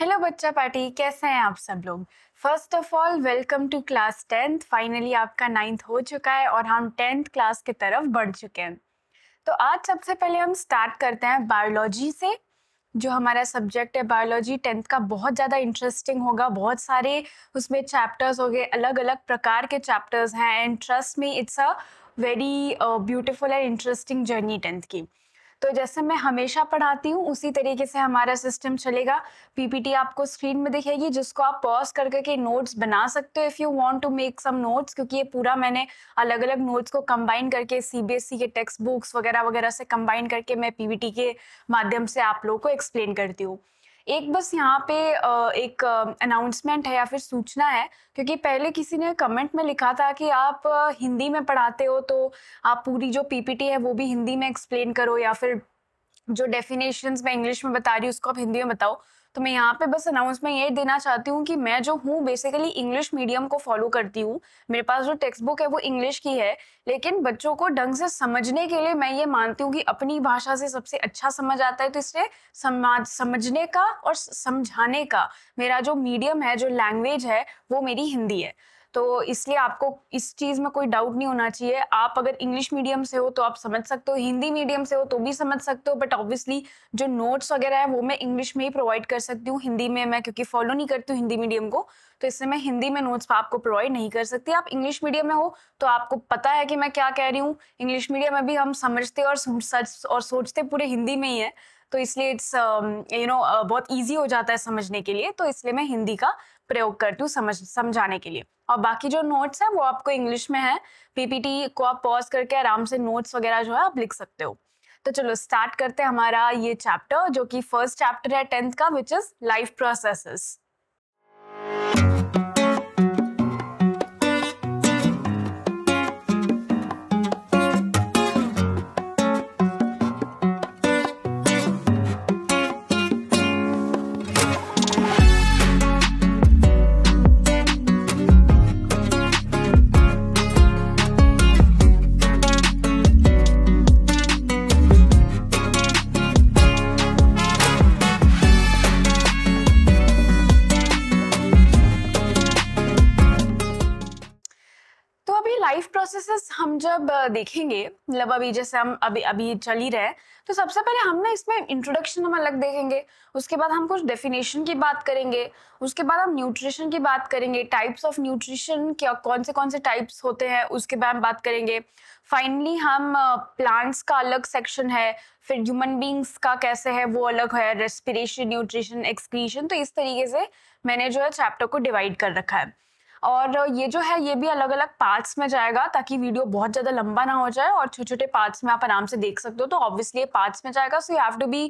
Hello बच्चा party कैसे हैं आप सब लोग first of all welcome to class tenth finally आपका नाइन्थ हो चुका है और हम टेंथ क्लास की तरफ बढ़ चुके हैं तो आज सबसे पहले हम स्टार्ट करते हैं बायोलॉजी से जो हमारा सब्जेक्ट है बायोलॉजी टेंथ का बहुत ज़्यादा इंटरेस्टिंग होगा बहुत सारे उसमें चैप्टर्स हो गए अलग अलग प्रकार के चैप्टर्स हैं and trust me it's a very beautiful and interesting journey tenth की तो जैसे मैं हमेशा पढ़ाती हूँ उसी तरीके से हमारा सिस्टम चलेगा पीपीटी आपको स्क्रीन में दिखेगी जिसको आप पॉज कर करके नोट्स बना सकते हो if you want to make some notes क्योंकि ये पूरा मैंने अलग अलग नोट्स को कंबाइन करके सीबीएसई e के टेक्स्ट बुक्स वगैरह वगैरह से कंबाइन करके मैं पीवीटी के माध्यम से आप लोगों को एक्सप्लेन करती हूँ एक बस यहाँ पे एक अनाउंसमेंट है या फिर सूचना है क्योंकि पहले किसी ने कमेंट में लिखा था कि आप हिंदी में पढ़ाते हो तो आप पूरी जो पीपीटी है वो भी हिंदी में एक्सप्लेन करो या फिर जो डेफिनेशंस मैं इंग्लिश में बता रही हूँ उसको आप हिंदी में बताओ तो मैं यहाँ पे बस अनाउंसमेंट ये देना चाहती हूँ कि मैं जो हूँ बेसिकली इंग्लिश मीडियम को फॉलो करती हूँ मेरे पास जो टेक्स्ट बुक है वो इंग्लिश की है लेकिन बच्चों को ढंग से समझने के लिए मैं ये मानती हूँ कि अपनी भाषा से सबसे अच्छा समझ आता है तो इसलिए समाज समझने का और समझाने का मेरा जो मीडियम है जो लैंग्वेज है वो मेरी हिंदी है तो इसलिए आपको इस चीज़ में कोई डाउट नहीं होना चाहिए आप अगर इंग्लिश मीडियम से हो तो आप समझ सकते हो हिंदी मीडियम से हो तो भी समझ सकते हो बट ऑब्वियसली जो नोट्स वगैरह है वो मैं इंग्लिश में ही प्रोवाइड कर सकती हूँ हिंदी में मैं क्योंकि फॉलो नहीं करती हूँ हिंदी मीडियम को तो इससे मैं हिंदी में नोट्स आपको प्रोवाइड नहीं कर सकती आप इंग्लिश मीडियम में हो तो आपको पता है कि मैं क्या कह रही हूँ इंग्लिश मीडियम में भी हम समझते और सच और सोचते पूरे हिंदी में ही है तो इसलिए इट्स यू नो बहुत ईजी हो जाता है समझने के लिए तो इसलिए मैं हिंदी का प्रयोग करती हूँ समझ समझाने के लिए और बाकी जो नोट्स है वो आपको इंग्लिश में है पीपीटी को आप पॉज करके आराम से नोट्स वगैरह जो है आप लिख सकते हो तो चलो स्टार्ट करते हैं हमारा ये चैप्टर जो कि फर्स्ट चैप्टर है टेंथ का विच इज लाइफ प्रोसेसेस देखेंगे मतलब अभी जैसे हम अभी अभी चल ही रहे तो सबसे पहले हम ना इसमें इंट्रोडक्शन हम अलग देखेंगे उसके बाद हम कुछ डेफिनेशन की बात करेंगे उसके बाद हम न्यूट्रिशन की बात करेंगे टाइप्स ऑफ न्यूट्रिशन क्या कौन से कौन से टाइप्स होते हैं उसके बारे में बात करेंगे फाइनली हम प्लांट्स का अलग सेक्शन है फिर ह्यूमन बींग्स का कैसे है वो अलग है रेस्पिरेशन न्यूट्रिशन एक्सक्रीशन तो इस तरीके से मैंने जो है चैप्टर को डिवाइड कर रखा है और ये जो है ये भी अलग अलग पार्ट्स में जाएगा ताकि वीडियो बहुत ज़्यादा लंबा ना हो जाए और छोटे छोटे पार्ट्स में आप आराम से देख सकते हो तो ऑब्वियसली ये पार्ट्स में जाएगा so you have to be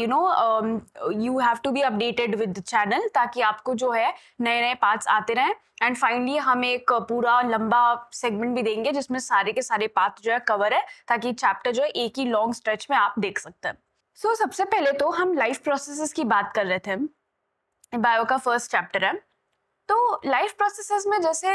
you know you have to be updated with channel ताकि आपको जो है नए नए पार्ट्स आते रहें एंड फाइनली हम एक पूरा लंबा सेगमेंट भी देंगे जिसमें सारे के सारे पार्ट जो है कवर है ताकि चैप्टर जो है एक ही लॉन्ग स्ट्रेच में आप देख सकते हैं सो so, सबसे पहले तो हम लाइफ प्रोसेसेस की बात कर रहे थे बायो का फर्स्ट चैप्टर है तो लाइफ प्रोसेसेस में जैसे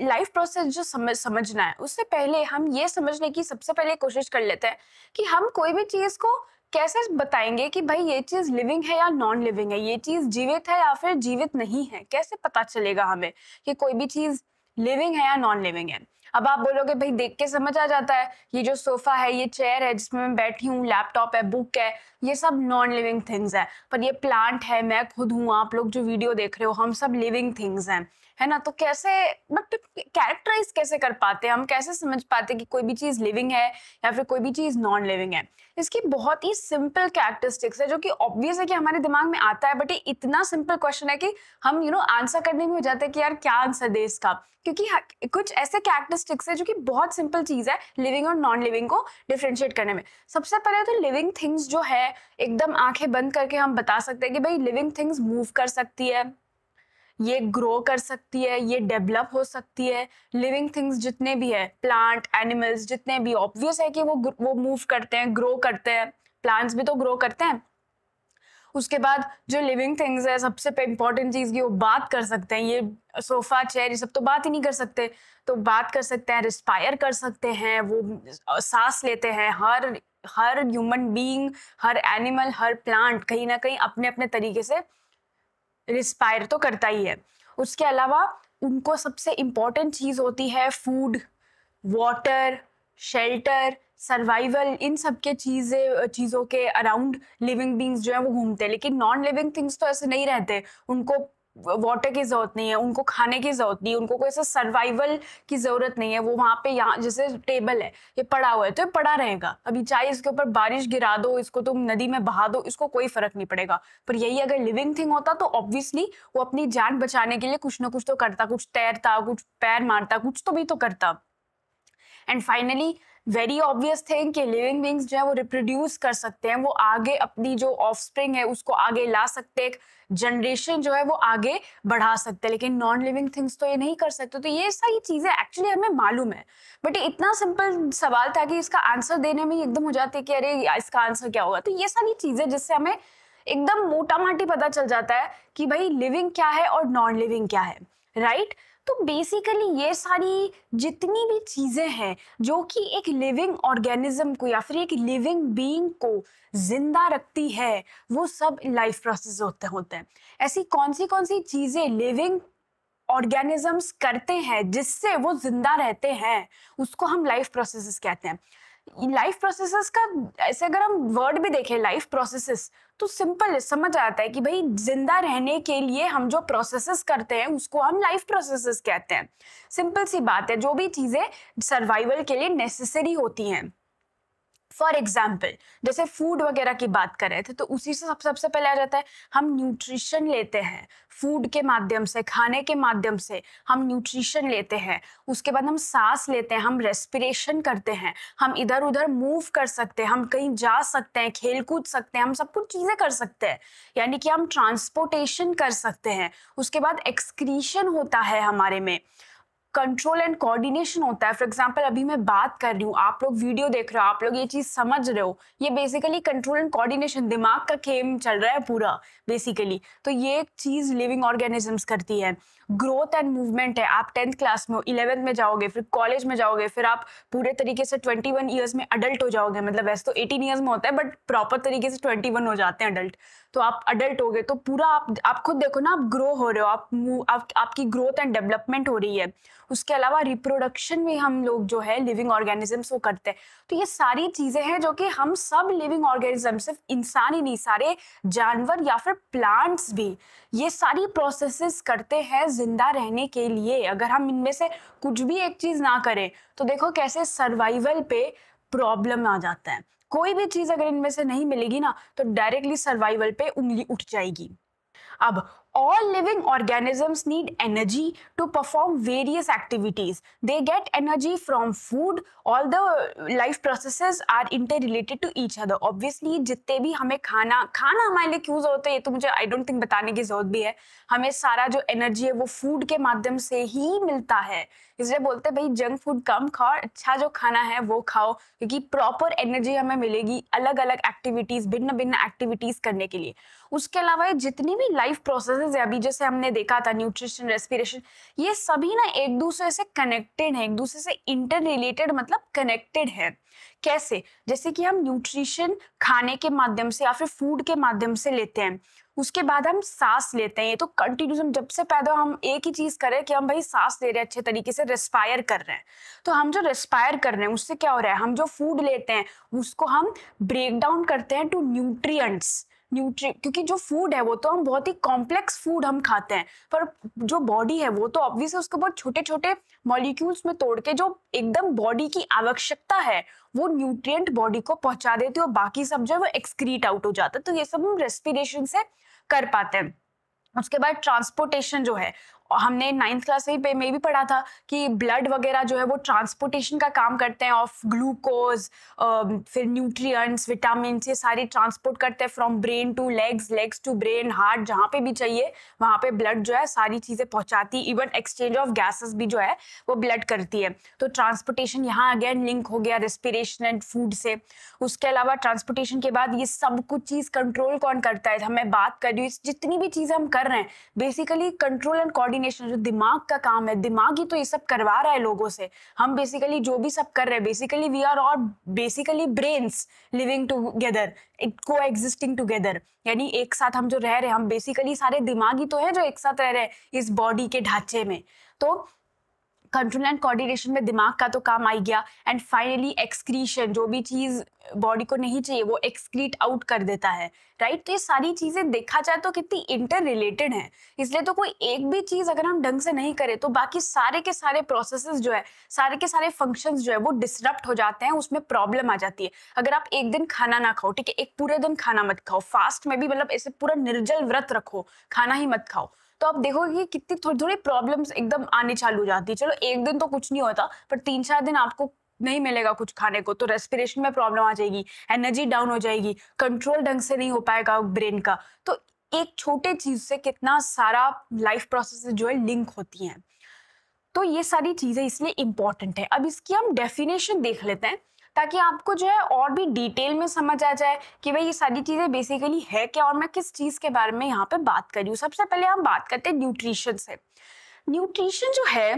लाइफ प्रोसेस जो समझ समझना है उससे पहले हम ये समझने की सबसे पहले कोशिश कर लेते हैं कि हम कोई भी चीज़ को कैसे बताएंगे कि भाई ये चीज़ लिविंग है या नॉन लिविंग है ये चीज़ जीवित है या फिर जीवित नहीं है कैसे पता चलेगा हमें कि कोई भी चीज़ लिविंग है या नॉन लिविंग है अब आप बोलोगे भाई देख के समझ आ जाता है ये जो सोफा है ये चेयर है जिसमें मैं बैठी हूँ लैपटॉप है बुक है ये सब नॉन लिविंग थिंग्स है पर ये प्लांट है मैं खुद हूँ आप लोग जो वीडियो देख रहे हो हम सब लिविंग थिंग्स हैं है ना तो कैसे बट मतलब कैरेक्टराइज कैसे कर पाते हैं हम कैसे समझ पाते हैं कि कोई भी चीज़ लिविंग है या फिर कोई भी चीज़ नॉन लिविंग है इसकी बहुत ही सिंपल कैरेक्टरिस्टिक्स है जो कि ऑब्वियस है कि हमारे दिमाग में आता है बट ये इतना सिंपल क्वेश्चन है कि हम यू नो आंसर करने में हो जाते हैं कि यार क्या आंसर दे इसका क्योंकि हाँ, कुछ ऐसे कैरेक्टरिस्टिक्स है जो कि बहुत सिंपल चीज़ है लिविंग और नॉन लिविंग को डिफ्रेंशिएट करने में सबसे पहले तो लिविंग थिंग्स जो है एकदम आंखें बंद करके हम बता सकते हैं कि भाई लिविंग थिंग्स मूव कर सकती है ये ग्रो कर सकती है ये डेवलप हो सकती है लिविंग थिंग्स जितने भी है प्लांट एनिमल्स जितने भी ऑब्वियस है कि वो वो मूव करते हैं ग्रो करते हैं प्लांट्स भी तो ग्रो करते हैं उसके बाद जो लिविंग थिंग्स है सबसे इंपॉर्टेंट चीज़ की वो बात कर सकते हैं ये सोफ़ा चेयर ये सब तो बात ही नहीं कर सकते तो बात कर सकते हैं रिस्पायर कर सकते हैं वो सांस लेते हैं हर हर ह्यूमन बीइंग हर एनिमल हर प्लांट कहीं ना कहीं अपने अपने तरीके से रिस्पायर तो करता ही है उसके अलावा उनको सबसे इम्पॉर्टेंट चीज़ होती है फूड वाटर शेल्टर सर्वाइवल इन सब के चीज़ें चीज़ों के अराउंड लिविंग बींग्स जो है वो घूमते हैं लेकिन नॉन लिविंग थिंग्स तो ऐसे नहीं रहते उनको वाटर की ज़रूरत नहीं है उनको खाने की ज़रूरत नहीं है उनको कोई ऐसा सर्वाइवल की ज़रूरत नहीं है वो वहाँ पे यहाँ जैसे टेबल है ये पड़ा हुआ है तो ये पड़ा रहेगा अभी चाहे इसके ऊपर बारिश गिरा दो इसको तुम नदी में बहा दो इसको कोई फ़र्क नहीं पड़ेगा पर यही अगर लिविंग थिंग होता तो ऑब्वियसली वो अपनी जान बचाने के लिए कुछ ना कुछ तो करता कुछ तैरता कुछ पैर मारता कुछ तो भी तो करता and finally very obvious thing कि लिविंग बींग्स जो है वो रिप्रोड्यूस कर सकते हैं वो आगे अपनी जो ऑफ स्प्रिंग है उसको आगे ला सकते हैं जनरेशन जो है वो आगे बढ़ा सकते हैं लेकिन नॉन लिविंग थिंग्स तो ये नहीं कर सकते तो ये सारी चीज़ें एक्चुअली हमें मालूम है बट इतना सिंपल सवाल था कि इसका आंसर देने में एकदम हो जाते कि अरे इसका आंसर क्या होगा तो ये सारी चीज़ें जिससे हमें एकदम मोटा माटी पता चल जाता है कि भाई लिविंग क्या है और नॉन लिविंग क्या है राइट right? तो बेसिकली ये सारी जितनी भी चीज़ें हैं जो कि एक लिविंग ऑर्गेनिज्म को या फिर एक लिविंग बीइंग को जिंदा रखती है वो सब लाइफ प्रोसेस होते होते हैं ऐसी कौन सी कौन सी चीज़ें लिविंग ऑर्गेनिजम्स करते हैं जिससे वो जिंदा रहते हैं उसको हम लाइफ प्रोसेसेस कहते हैं लाइफ प्रोसेसेस का ऐसे अगर हम वर्ड भी देखें लाइफ प्रोसेसेस तो सिंपल समझ आता है कि भाई जिंदा रहने के लिए हम जो प्रोसेसेस करते हैं उसको हम लाइफ प्रोसेसेस कहते हैं सिंपल सी बात है जो भी चीज़ें सर्वाइवल के लिए नेसेसरी होती हैं फॉर एग्जाम्पल जैसे फूड वगैरह की बात कर रहे थे तो उसी से सबसे सबसे पहले आ जाता है हम न्यूट्रिशन लेते हैं फूड के माध्यम से खाने के माध्यम से हम न्यूट्रिशन लेते हैं उसके बाद हम सांस लेते हैं हम रेस्पिरेशन करते हैं हम इधर उधर मूव कर सकते हैं हम कहीं जा सकते हैं खेल कूद सकते हैं हम सब कुछ चीज़ें कर सकते हैं यानी कि हम ट्रांसपोर्टेशन कर सकते हैं उसके बाद एक्सक्रीशन होता है हमारे में कंट्रोल एंड कोऑर्डिनेशन होता है फॉर एग्जाम्पल अभी मैं बात कर रही हूँ आप लोग वीडियो देख रहे हो आप लोग ये चीज़ समझ रहे हो ये बेसिकली कंट्रोल एंड कोऑर्डिनेशन दिमाग का खेम चल रहा है पूरा बेसिकली तो ये एक चीज़ लिविंग ऑर्गेनिजम्स करती है ग्रोथ एंड मूवमेंट है आप टेंथ क्लास में हो इलेवेंथ में जाओगे फिर कॉलेज में जाओगे फिर आप पूरे तरीके से ट्वेंटी वन ईयर्स में अडल्ट हो जाओगे मतलब वैसे तो एटीन ईयर्स में होता है बट प्रॉपर तरीके से ट्वेंटी वन हो जाते हैं अडल्ट तो आप अडल्ट हो गए तो पूरा आप आप खुद देखो ना आप ग्रो हो रहे हो आप आप आपकी ग्रोथ एंड डेवलपमेंट हो रही है उसके अलावा रिप्रोडक्शन भी हम लोग जो है लिविंग ऑर्गेनिजम्स वो करते हैं तो ये सारी चीज़ें हैं जो कि हम सब लिविंग ऑर्गेनिज्म सिर्फ इंसान ही नहीं सारे जानवर या फिर प्लांट्स भी ये सारी प्रोसेसेस करते हैं ज़िंदा रहने के लिए अगर हम इनमें से कुछ भी एक चीज़ ना करें तो देखो कैसे सर्वाइवल पे प्रॉब्लम आ जाता है कोई भी चीज़ अगर इनमें से नहीं मिलेगी ना तो डायरेक्टली सर्वाइवल पे उंगली उठ जाएगी अब all living organisms need energy to perform various activities. They get energy from food. All the life processes are interrelated to each other. Obviously, जितने भी हमें खाना खाना हमारे लिए क्यों होता है ये तो मुझे आई डोंट थिंक बताने की जरूरत भी है हमें सारा जो एनर्जी है वो फूड के माध्यम से ही मिलता है इसलिए बोलते हैं भाई जंक फूड कम खाओ अच्छा जो खाना है वो खाओ क्योंकि प्रॉपर एनर्जी हमें मिलेगी अलग अलग एक्टिविटीज भिन्न भिन्न एक्टिविटीज करने के लिए उसके अलावा जितनी भी लाइफ प्रोसेस या अभी जैसे हमने देखा था न्यूट्रिशन रेस्पिरेशन ये सभी ना एक दूसरे से कनेक्टेड हैं एक दूसरे से इंटर रिलेटेड मतलब कनेक्टेड है कैसे जैसे कि हम न्यूट्रिशन खाने के माध्यम से या फिर फूड के माध्यम से लेते हैं उसके बाद हम सांस लेते हैं ये तो कंटिन्यूस हम जब से पैदा हम एक ही चीज़ करें कि हम भाई सांस ले रहे हैं अच्छे तरीके से रेस्पायर कर रहे हैं तो हम जो रेस्पायर कर रहे हैं उससे क्या हो रहा है हम जो फूड लेते हैं उसको हम ब्रेक डाउन करते हैं टू न्यूट्रिएंट्स न्यूट्री क्योंकि जो फूड है वो तो हम बहुत ही कॉम्प्लेक्स फूड हम खाते हैं पर जो बॉडी है वो तो ऑब्वियस उसको बहुत छोटे छोटे मॉलिक्यूल्स में तोड़ के जो एकदम बॉडी की आवश्यकता है वो न्यूट्रिएंट बॉडी को पहुंचा देती है और बाकी सब जो है वो एक्सक्रीट आउट हो जाता है तो ये सब हम रेस्पिरेशन से कर पाते हैं उसके बाद ट्रांसपोर्टेशन जो है हमने नाइन्थ क्लास में भी पढ़ा था कि ब्लड वगैरह जो है वो ट्रांसपोर्टेशन का काम करते हैं ऑफ ग्लूकोज um, फिर न्यूट्रिएंट्स विटामिन ये सारी ट्रांसपोर्ट करते हैं from brain to legs legs to brain heart जहाँ पे भी चाहिए वहाँ पे ब्लड जो है सारी चीज़ें पहुँचाती इवन एक्सचेंज ऑफ गैसेस भी जो है वो ब्लड करती है तो ट्रांसपोर्टेशन यहाँ अगेन लिंक हो गया रेस्पिरेशन एंड फूड से उसके अलावा ट्रांसपोर्टेशन के बाद ये सब कुछ चीज़ कंट्रोल कौन करता है हमें बात कर रही हूँ जितनी भी चीज़ें हम कर रहे हैं बेसिकली कंट्रोल एंड कोऑर्डिनेशन जो दिमाग का काम है दिमाग ही तो ये सब करवा रहा है लोगों से हम बेसिकली जो भी सब कर रहे हैं basically we are all basically brains living together coexisting together यानी एक साथ हम जो रह रहे हैं हम बेसिकली सारे दिमाग ही तो है जो एक साथ रह रहे हैं इस बॉडी के ढांचे में तो कंट्रोल एंड कोऑर्डिनेशन में दिमाग का तो काम आ गया एंड फाइनली एक्सक्रीशन जो भी चीज़ बॉडी को नहीं चाहिए वो एक्सक्रीट आउट कर देता है राइट right? तो ये सारी चीज़ें देखा जाए तो कितनी इंटर रिलेटेड है इसलिए तो कोई एक भी चीज़ अगर हम ढंग से नहीं करें तो बाकी सारे के सारे प्रोसेस जो है सारे के सारे फंक्शन जो है वो डिसरप्ट हो जाते हैं उसमें प्रॉब्लम आ जाती है अगर आप एक दिन खाना ना खाओ ठीक है एक पूरे दिन खाना मत खाओ फास्ट में भी मतलब ऐसे पूरा निर्जल व्रत रखो खाना ही मत खाओ तो आप देखोगे कि कितनी थोड़ी थोड़ी प्रॉब्लम्स एकदम आनी चालू हो जाती है चलो एक दिन तो कुछ नहीं होता पर तीन चार दिन आपको नहीं मिलेगा कुछ खाने को तो रेस्पिरेशन में प्रॉब्लम आ जाएगी एनर्जी डाउन हो जाएगी कंट्रोल ढंग से नहीं हो पाएगा ब्रेन का तो एक छोटे चीज से कितना सारा लाइफ प्रोसेस जो है लिंक होती हैं तो ये सारी चीज़ें इसलिए इम्पॉर्टेंट है अब इसकी हम डेफिनेशन देख लेते हैं ताकि आपको जो है और भी डिटेल में समझ आ जाए कि भाई ये सारी चीज़ें बेसिकली है क्या और मैं किस चीज़ के बारे में यहाँ पे बात कर रही हूँ सबसे पहले हम बात करते हैं न्यूट्रिशन से न्यूट्रिशन जो है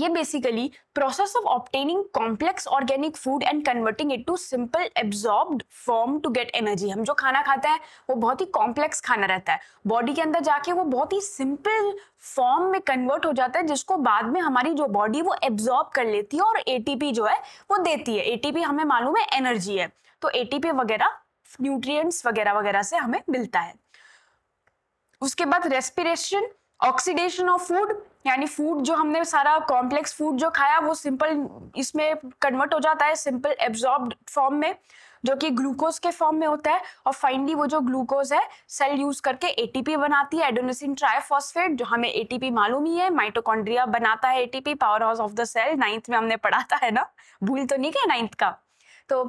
ये basically process of obtaining complex organic food and converting it to simple absorbed form to get energy हम जो खाना खाते हैं वो बहुत ही कॉम्प्लेक्स खाना रहता है बॉडी के अंदर जाके वो बहुत ही सिंपल फॉर्म में कन्वर्ट हो जाता है जिसको बाद में हमारी जो बॉडी वो एब्जॉर्ब कर लेती है और ए जो है वो देती है ए हमें मालूम है एनर्जी है तो ए वगैरह न्यूट्रिय वगैरह वगैरह से हमें मिलता है उसके बाद रेस्पिरेशन ऑक्सीडेशन ऑफ फूड यानी फूड जो हमने सारा कॉम्प्लेक्स फूड जो खाया वो सिंपल इसमें कन्वर्ट हो जाता है सिंपल एब्जॉर्ब फॉर्म में जो कि ग्लूकोज के फॉर्म में होता है और फाइनली वो जो ग्लूकोज है सेल यूज करके एटीपी बनाती है एडोनोसिन ट्राइफॉस्फेट जो हमें एटीपी मालूम ही है माइटोकॉन्ड्रिया बनाता है ATP powerhouse of the cell ninth में हमने पढ़ाता है ना भूल तो नहीं गया नाइन्थ का तो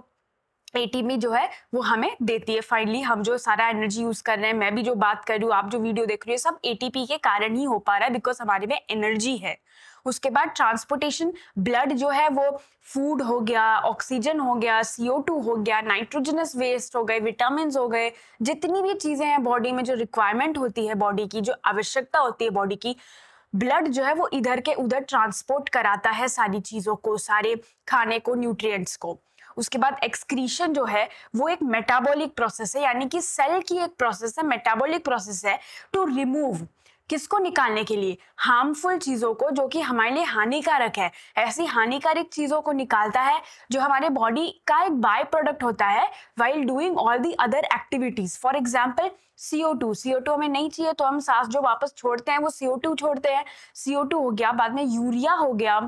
एटीमी जो है वो हमें देती है फाइनली हम जो सारा एनर्जी यूज कर रहे हैं मैं भी जो बात कर रही हूँ आप जो वीडियो देख रही हो सब एटीपी के कारण ही हो पा रहा है बिकॉज हमारे में एनर्जी है उसके बाद ट्रांसपोर्टेशन ब्लड जो है वो फूड हो गया ऑक्सीजन हो गया सीओ टू हो गया नाइट्रोजनस वेस्ट हो गए विटामिन हो गए जितनी भी चीज़ें हैं बॉडी में जो रिक्वायरमेंट होती है बॉडी की जो आवश्यकता होती है बॉडी की ब्लड जो है वो इधर के उधर ट्रांसपोर्ट कराता है सारी चीज़ों को सारे खाने को न्यूट्रिएंट्स को उसके बाद एक्सक्रीशन जो है वो एक मेटाबॉलिक प्रोसेस है यानी कि सेल की एक प्रोसेस है मेटाबॉलिक प्रोसेस है टू रिमूव किसको निकालने के लिए हार्मफुल चीज़ों को जो कि हमारे लिए हानिकारक है ऐसी हानिकारक चीज़ों को निकालता है जो हमारे बॉडी का एक बाय प्रोडक्ट होता है while doing all the other activities for example C O two two हमें नहीं चाहिए तो हम सांस जो वापस छोड़ते हैं वो CO2 टू छोड़ते हैं सी ओ टू हो गया बाद में यूरिया हो गया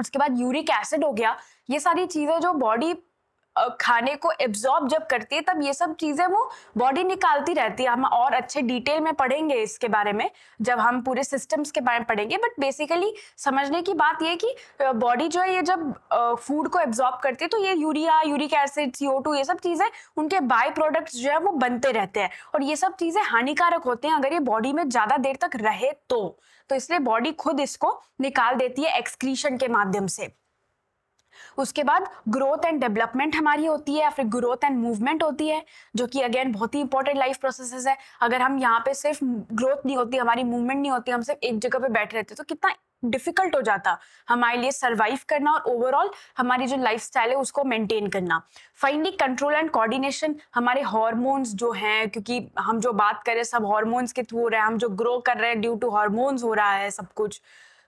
उसके बाद यूरिक एसिड हो गया ये सारी चीज़ें जो बॉडी खाने को एब्जॉर्ब जब करती है तब ये सब चीज़ें वो बॉडी निकालती रहती है हम और अच्छे डिटेल में पढ़ेंगे इसके बारे में जब हम पूरे सिस्टम्स के बारे में पढ़ेंगे बट बेसिकली समझने की बात ये कि बॉडी जो है ये जब फूड को एब्जॉर्ब करती है तो ये यूरिया यूरिक एसिड सी ये सब चीज़ें उनके बाय प्रोडक्ट्स जो है वो बनते रहते हैं और ये सब चीज़ें हानिकारक होते हैं अगर ये बॉडी में ज़्यादा देर तक रहे तो तो इसलिए बॉडी खुद इसको निकाल देती है एक्सक्रीशन के माध्यम से उसके बाद ग्रोथ एंड डेवलपमेंट हमारी होती है या फिर ग्रोथ एंड मूवमेंट होती है जो कि अगेन बहुत ही इंपॉर्टेंट लाइफ प्रोसेसेस है अगर हम यहाँ पे सिर्फ ग्रोथ नहीं होती हमारी मूवमेंट नहीं होती हम सिर्फ एक जगह पे बैठे रहते तो कितना डिफिकल्ट हो जाता हमारे लिए सर्वाइव करना और ओवरऑल हमारी जो लाइफ है उसको मेंटेन करना फाइनली कंट्रोल एंड कोऑर्डिनेशन हमारे हॉर्मोन्स जो हैं क्योंकि हम जो बात करें सब हॉर्मोन्स के थ्रू हो रहे हैं हम जो ग्रो कर रहे हैं ड्यू टू हॉर्मोन्स हो रहा है सब कुछ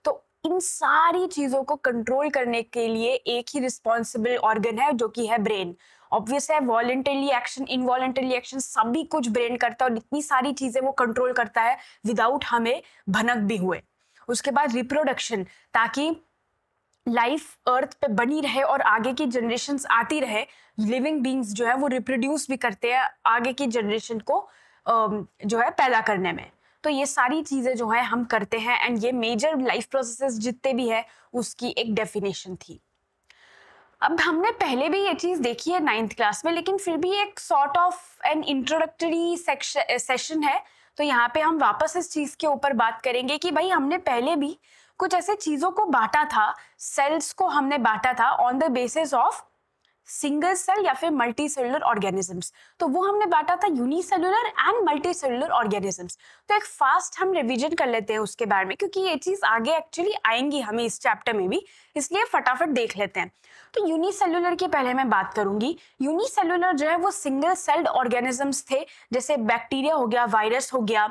तो इन सारी चीज़ों को कंट्रोल करने के लिए एक ही रिस्पॉन्सिबल ऑर्गन है जो कि है ब्रेन ऑब्वियस है वॉलेंटरली एक्शन इनवॉलेंटरली एक्शन सभी कुछ ब्रेन करता है और इतनी सारी चीज़ें वो कंट्रोल करता है विदाउट हमें भनक भी हुए उसके बाद रिप्रोडक्शन ताकि लाइफ अर्थ पे बनी रहे और आगे की जनरेशन आती रहे लिविंग बींग्स जो है वो रिप्रोड्यूस भी करते हैं आगे की जनरेशन को जो है पैदा करने में तो ये सारी चीज़ें जो है हम करते हैं एंड ये मेजर लाइफ प्रोसेसेस जितने भी है उसकी एक डेफिनेशन थी अब हमने पहले भी ये चीज़ देखी है नाइन्थ क्लास में लेकिन फिर भी एक sort of an introductory session है तो यहाँ पे हम वापस इस चीज़ के ऊपर बात करेंगे कि भाई हमने पहले भी कुछ ऐसे चीज़ों को बांटा था सेल्स को हमने बांटा था on the basis of single cell या फिर मल्टी सेलुलर ऑर्गेनिजम्स तो वो हमने बांटा था unicellular and multi cellular organisms तो एक फास्ट हम रिविजन कर लेते हैं उसके बारे में क्योंकि ये चीज़ आगे एक्चुअली आएंगी हमें इस चैप्टर में भी इसलिए फटाफट देख लेते हैं तो यूनिसेलुलर की पहले मैं बात करूंगी यूनिसेलुलर जो है वो सिंगल सेल्ड ऑर्गेनिजम्स थे जैसे बैक्टीरिया हो गया वायरस हो गया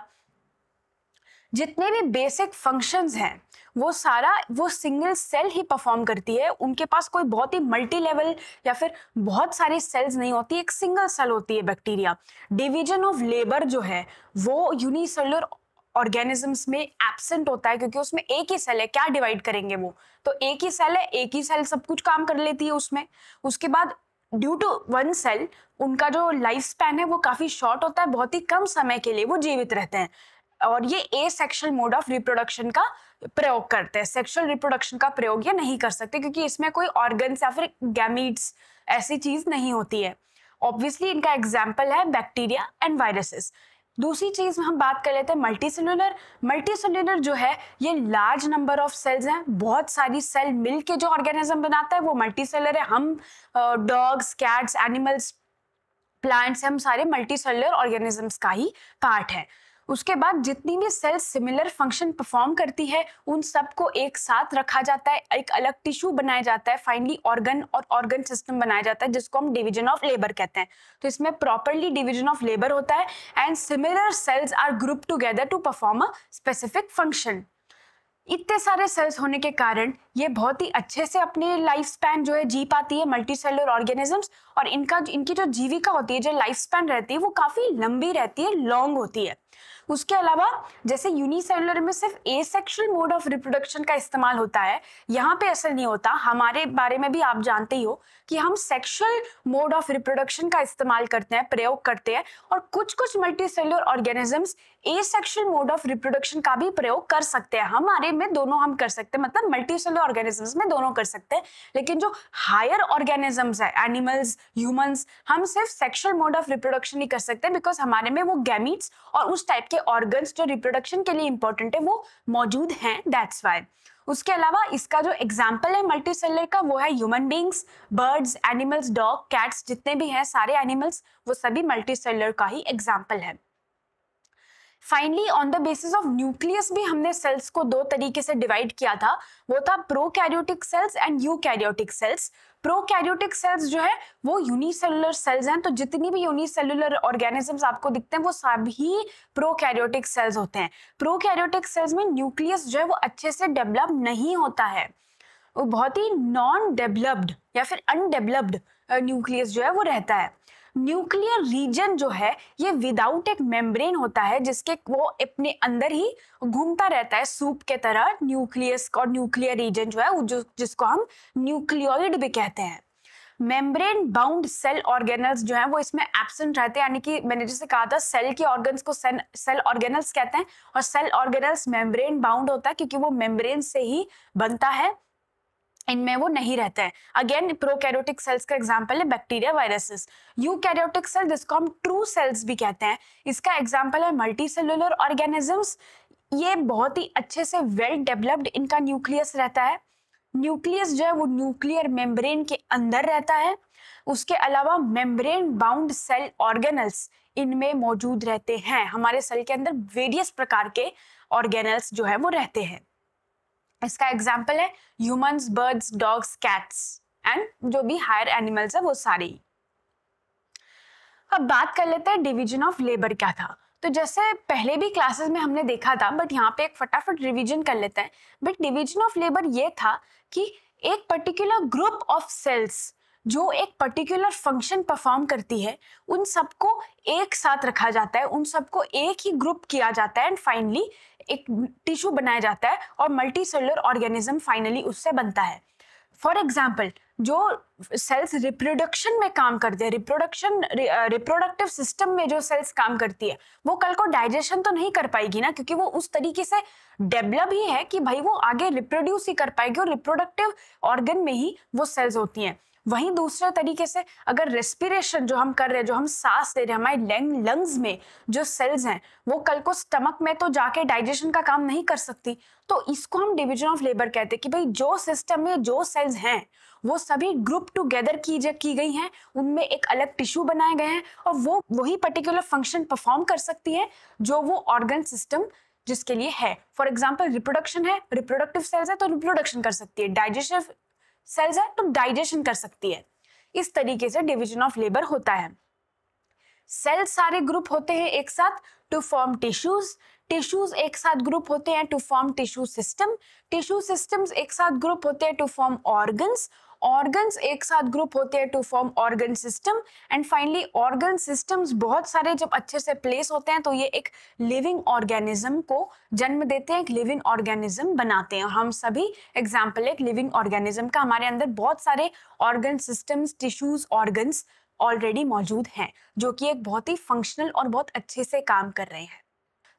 जितने भी बेसिक फंक्शंस हैं वो सारा वो सिंगल सेल ही परफॉर्म करती है उनके पास कोई बहुत ही मल्टी लेवल या फिर बहुत सारी सेल्स नहीं होती एक सिंगल सेल होती है बैक्टीरिया डिवीजन ऑफ लेबर जो है वो यूनिसेलुलर ऑर्गेनिजम्स में एबसेंट होता है क्योंकि उसमें एक ही सेल है क्या डिवाइड करेंगे वो तो एक ही सेल है एक ही सेल सब कुछ काम कर लेती है उसमें उसके बाद ड्यू टू वन सेल उनका जो लाइफ स्पैन है वो काफ़ी शॉर्ट होता है बहुत ही कम समय के लिए वो जीवित रहते हैं और ये asexual mode of reproduction का प्रयोग करते हैं सेक्शुअल रिप्रोडक्शन का प्रयोग ये नहीं कर सकते क्योंकि इसमें कोई ऑर्गन्स या फिर गैमिट्स ऐसी चीज़ नहीं होती है ऑब्वियसली इनका एग्जाम्पल है बैक्टीरिया एंड वायरसेस दूसरी चीज़ में हम बात कर लेते हैं मल्टी सेलुलर मल्टी सेलुलर जो है ये लार्ज नंबर ऑफ सेल्स हैं बहुत सारी सेल मिल के जो ऑर्गेनिज्म बनाता है वो मल्टी सेलर है हम डॉग्स कैट्स एनिमल्स प्लांट्स हम सारे मल्टी सेलुलर ऑर्गेनिजम्स का ही पार्ट है उसके बाद जितनी भी सेल सिमिलर फंक्शन परफॉर्म करती है उन सबको एक साथ रखा जाता है एक अलग टिश्यू बनाया जाता है फाइनली ऑर्गन और ऑर्गन सिस्टम बनाया जाता है जिसको हम डिवीजन ऑफ लेबर कहते हैं तो इसमें प्रॉपरली डिवीजन ऑफ लेबर होता है and similar cells are group together to perform a specific function इतने सारे सेल्स होने के कारण ये बहुत ही अच्छे से अपने लाइफ स्पैन जो है जी पाती है मल्टी सेलर ऑर्गेनिजम्स और इनका इनकी जो जीविका होती है जो लाइफ स्पैन रहती है वो काफ़ी लंबी रहती है लॉन्ग होती है उसके अलावा जैसे यूनिसेलुलर में सिर्फ asexual mode of reproduction का इस्तेमाल होता है यहाँ पे ऐसा नहीं होता हमारे बारे में भी आप जानते ही हो कि हम सेक्शुअल मोड ऑफ रिप्रोडक्शन का इस्तेमाल करते हैं प्रयोग करते हैं और कुछ कुछ multi cellular organisms asexual mode of reproduction का भी प्रयोग कर सकते हैं हमारे में दोनों हम कर सकते हैं मतलब मल्टीसेलर ऑर्गेनिजम्स में दोनों कर सकते हैं लेकिन जो हायर ऑर्गेनिजम्स है एनिमल्स ह्यूमंस हम सिर्फ सेक्शुअल मोड ऑफ रिप्रोडक्शन ही कर सकते हैं बिकॉज हमारे में वो गैमिट्स और उस टाइप के ऑर्गन्स जो रिप्रोडक्शन के लिए इंपॉर्टेंट है वो मौजूद हैं दैट्स वाई उसके अलावा इसका जो एग्जाम्पल है मल्टी सेलर का वो है human beings birds animals dog cats जितने भी हैं सारे एनिमल्स वो सभी मल्टी सेलर का ही एग्जाम्पल है finally on the basis of nucleus भी हमने सेल्स को दो तरीके से डिवाइड किया था वो था prokaryotic cells and eukaryotic cells prokaryotic cells जो है वो यूनिसेलुलर सेल्स हैं तो जितनी भी यूनिसेलुलर ऑर्गेनिजम्स आपको दिखते हैं वो सभी प्रोकैरियोटिक सेल्स होते हैं प्रोकैरियोटिक सेल्स में न्यूक्लियस जो है वो अच्छे से डेवलप नहीं होता है वो बहुत ही नॉन डेवलप्ड या फिर अनडेवलप्ड न्यूक्लियस जो है वो रहता है न्यूक्लियर रीजन जो है ये विदाउट एक मेम्ब्रेन होता है जिसके वो अपने अंदर ही घूमता रहता है सूप के तरह न्यूक्लियस और न्यूक्लियर रीजन जो है जो जिसको हम न्यूक्लियोइड भी कहते हैं मेम्ब्रेन बाउंड सेल ऑर्गेनल्स जो है वो इसमें एब्सेंट रहते हैं यानी कि मैंने जैसे कहा था सेल के ऑर्गन्स को सेल सेल ऑर्गेनल्स कहते हैं और सेल ऑर्गेनल्स मेम्ब्रेन बाउंड होता है क्योंकि वो मेम्ब्रेन से ही बनता है इनमें वो नहीं रहते हैं अगेन प्रोकैरियोटिक सेल्स का एग्जांपल है bacteria viruses eukaryotic cell जिसको हम ट्रू सेल्स भी कहते हैं इसका एग्जांपल है मल्टी सेलुलर ऑर्गेनिजम्स ये बहुत ही अच्छे से वेल डेवलप्ड इनका न्यूक्लियस रहता है न्यूक्लियस जो है वो न्यूक्लियर मेम्ब्रेन के अंदर रहता है उसके अलावा मेम्ब्रेन बाउंड सेल ऑर्गेनल्स इनमें मौजूद रहते हैं हमारे सेल के अंदर वेरियस प्रकार के ऑर्गेनल्स जो है वो रहते हैं इसका एग्जाम्पल है humans birds dogs cats and जो भी हायर एनिमल्स है वो सारे ही अब बात कर लेते हैं डिवीजन ऑफ लेबर क्या था तो जैसे पहले भी क्लासेस में हमने देखा था बट यहाँ पे एक फटाफट रिवीजन कर लेते हैं बट डिवीजन ऑफ लेबर ये था कि एक पर्टिकुलर ग्रुप ऑफ सेल्स जो एक पर्टिकुलर फंक्शन परफॉर्म करती है उन सबको एक साथ रखा जाता है उन सबको एक ही ग्रुप किया जाता है एंड फाइनली एक टिश्यू बनाया जाता है और मल्टी सेलुलर ऑर्गेनिज्म फाइनली उससे बनता है फॉर एग्जाम्पल जो सेल्स रिप्रोडक्शन में काम करते हैं रिप्रोडक्शन रिप्रोडक्टिव सिस्टम में जो सेल्स काम करती है वो कल को डाइजेशन तो नहीं कर पाएगी ना क्योंकि वो उस तरीके से डेवलप ही है कि भाई वो आगे रिप्रोड्यूस ही कर पाएगी और रिप्रोडक्टिव ऑर्गन में ही वो सेल्स होती हैं वहीं दूसरे तरीके से अगर रेस्पिरेशन जो हम कर रहे हैं जो हम सांस ले रहे हैं हमारे लंग लंग्स में जो सेल्स हैं वो कल को स्टमक में तो जाके डाइजेशन का काम नहीं कर सकती तो इसको हम डिविजन ऑफ लेबर कहते हैं कि भाई जो सिस्टम में जो सेल्स हैं वो सभी ग्रुप टूगेदर की की गई हैं उनमें एक अलग टिश्यू बनाए गए हैं और वो वही पर्टिकुलर फंक्शन परफॉर्म कर सकती है जो वो ऑर्गन सिस्टम जिसके लिए है फॉर एग्जाम्पल रिप्रोडक्शन है रिप्रोडक्टिव सेल्स है तो रिप्रोडक्शन कर सकती है डाइजेस्टिव सेल्स है तो डाइजेशन कर सकती है इस तरीके से डिविजन ऑफ लेबर होता है सेल्स सारे ग्रुप होते हैं एक साथ टू फॉर्म टिश्यूज टिश्यूज एक साथ ग्रुप होते हैं to form tissue system tissue systems एक साथ ग्रुप होते हैं टू फॉर्म ऑर्गन्स ऑर्गन्स एक साथ ग्रुप होते हैं to form organ system and finally organ systems बहुत सारे जब अच्छे से प्लेस होते हैं तो ये एक लिविंग ऑर्गेनिज्म को जन्म देते हैं एक लिविंग ऑर्गेनिज्म बनाते हैं हम सभी एग्जाम्पल एक लिविंग ऑर्गेनिज्म का हमारे अंदर बहुत सारे organ systems tissues organs already मौजूद हैं जो कि एक बहुत ही फंक्शनल और बहुत अच्छे से काम कर रहे हैं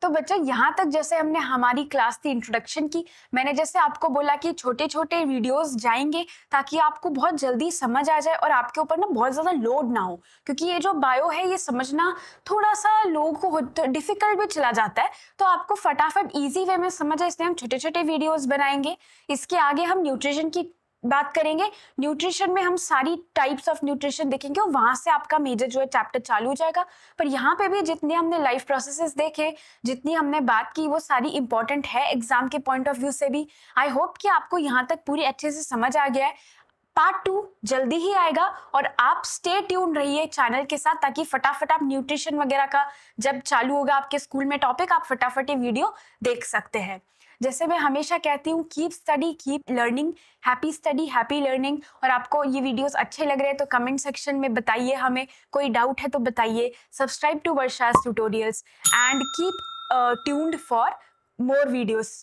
तो बच्चों यहाँ तक जैसे हमने हमारी क्लास थी इंट्रोडक्शन की मैंने जैसे आपको बोला कि छोटे छोटे वीडियोस जाएंगे ताकि आपको बहुत जल्दी समझ आ जाए और आपके ऊपर ना बहुत ज़्यादा लोड ना हो क्योंकि ये जो बायो है ये समझना थोड़ा सा लोगों को डिफ़िकल्ट भी चला जाता है तो आपको फटाफट ईजी वे में समझ आए इसलिए हम छोटे छोटे वीडियोज़ बनाएंगे इसके आगे हम न्यूट्रिशन की बात करेंगे न्यूट्रिशन में हम सारी टाइप्स ऑफ न्यूट्रिशन देखेंगे और वहां से आपका मेजर जो है चैप्टर चालू हो जाएगा पर यहाँ पे भी जितने हमने लाइफ प्रोसेसेस देखे जितनी हमने बात की वो सारी इंपॉर्टेंट है एग्जाम के पॉइंट ऑफ व्यू से भी आई होप कि आपको यहाँ तक पूरी अच्छे से समझ आ गया है पार्ट टू जल्दी ही आएगा और आप स्टे ट्यून रहिए चैनल के साथ ताकि फटाफट आप न्यूट्रिशन वगैरह का जब चालू होगा आपके स्कूल में टॉपिक आप फटाफट ये वीडियो देख सकते हैं जैसे मैं हमेशा कहती हूँ keep study keep learning happy study happy learning और आपको ये वीडियोस अच्छे लग रहे हैं तो कमेंट सेक्शन में बताइए हमें कोई डाउट है तो बताइए subscribe to Varsha's tutorials and keep tuned for more videos